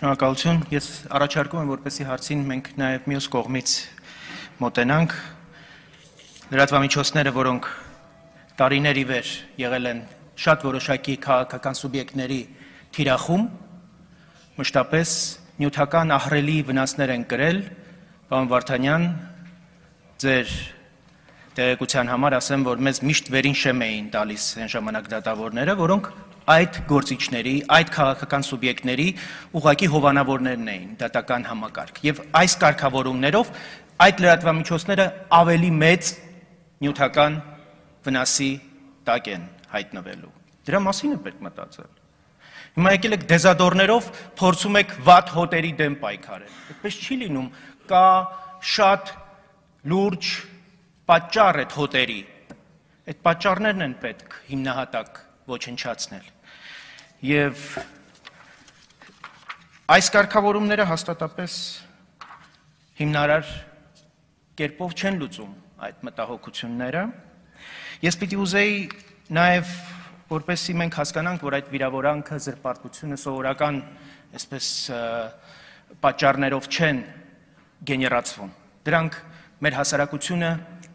Շնորհակալություն։ Ես առաջարկում եմ, որպեսի հարցին մենք նաև մյուս կողմից մոտենանք։ Լրատվամիջոցները, որոնք տարիների վեր եղել են շատ որոշակի քաղաքական սուբյեկտների թիրախում, մշտապես նյութական ահրելի վնասներ են կրել։ Պարոն Վարդանյան, ձեր տեղեկության համար ասեմ, որ մեզ միշտ վերին շեմ էին տալիս այն ժամանակ դատավորները, որոնք այդ գործիչների, այդ քաղաքական սուբյեկտների ուղակի հովանավորներն էին դատական համակարգ։ Եվ այս կարգավորումներով այդ լրատվամիջոցները ավելի մեծ նյութական վնասի տակ են հայտնվելու։ Դրա մասին է պետք մտածել։ Հիմա եկել եք դեզադորներով փորձում եք վատ հոտերի դեմ պայքարել։ Այդպես չի լինում, կա շատ լուրջ պատճառ այդ հոտերի։ Այդ պատճառներն են պետք հիմնահատակ ոչնչացնել։ Եվ այս կարգավորումները հաստատապես հիմնարար կերպով չեն լուծում այդ մտահոգությունները։ Ես պիտի ուզեի նաև որպեսի մենք հասկանանք, որ այդ վիրավորանքը զրպարտությունը սովորական այսպես պատճառներով չեն գեներացվում։ Դրանք մեր հասարակությունը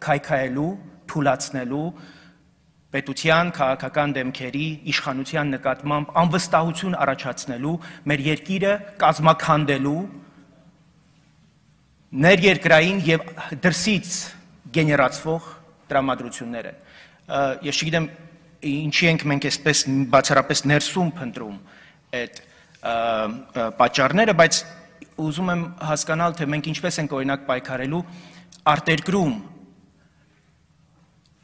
քայքայելու, թուլացնելու, պետության, քաղաքական դեմքերի, իշխանության նկատմամբ անվստահություն առաջացնելու, մեր երկիրը կազմականդելու ներերկրային եւ դրսից գեներացվող տրամադրությունները։ Ես չգիտեմ ինչի ենք մենք այսպես բացառապես ներսում փնտրում այդ պատճառները, բայց ուզում եմ հասկանալ, թե մենք ինչպես ենք օրինակ պայքարելու արտերկրում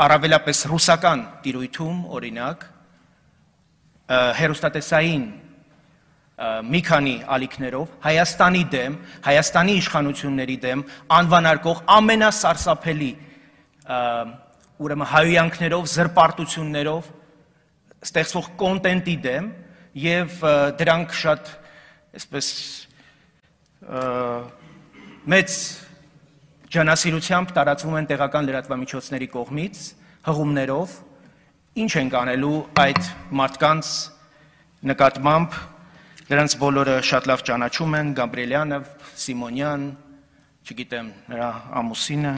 առավելապես ռուսական տիրույթում, օրինակ, հերոստատեսային մի քանի ալիքներով Հայաստանի դեմ, Հայաստանի իշխանությունների դեմ անվանարկող ամենասարսափելի ուրեմն հայոյանքներով, զրպարտություններով ստեղծող կոնտենտի դեմ եւ դրանք շատ այսպես մեծ ջանասիրությամբ տարածվում են տեղական լրատվամիջոցների կողմից հղումներով ինչ ենք անելու այդ մարդկանց նկատմամբ նրանց բոլորը շատ լավ ճանաչում են Գաբրիելյանը, Սիմոնյան, չգիտեմ, նրա ամուսինը։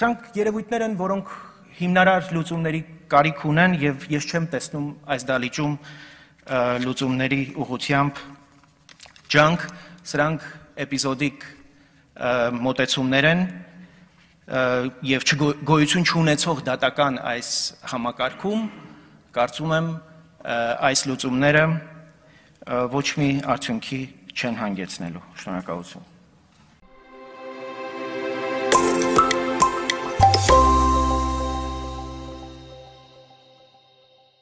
Սրանք երևույթներ են, որոնք հիմնարար լուծումների կարիք ունեն եւ ես չեմ տեսնում այս դալիճում լուծումների ուղղությամբ ջանք սրանք էպիզոդիկ մոտեցումներ են եւ չգոյություն չունեցող դատական այս համակարգում կարծում եմ այս լուծումները ոչ մի արդյունքի չեն հանգեցնելու։ Շնորհակալություն։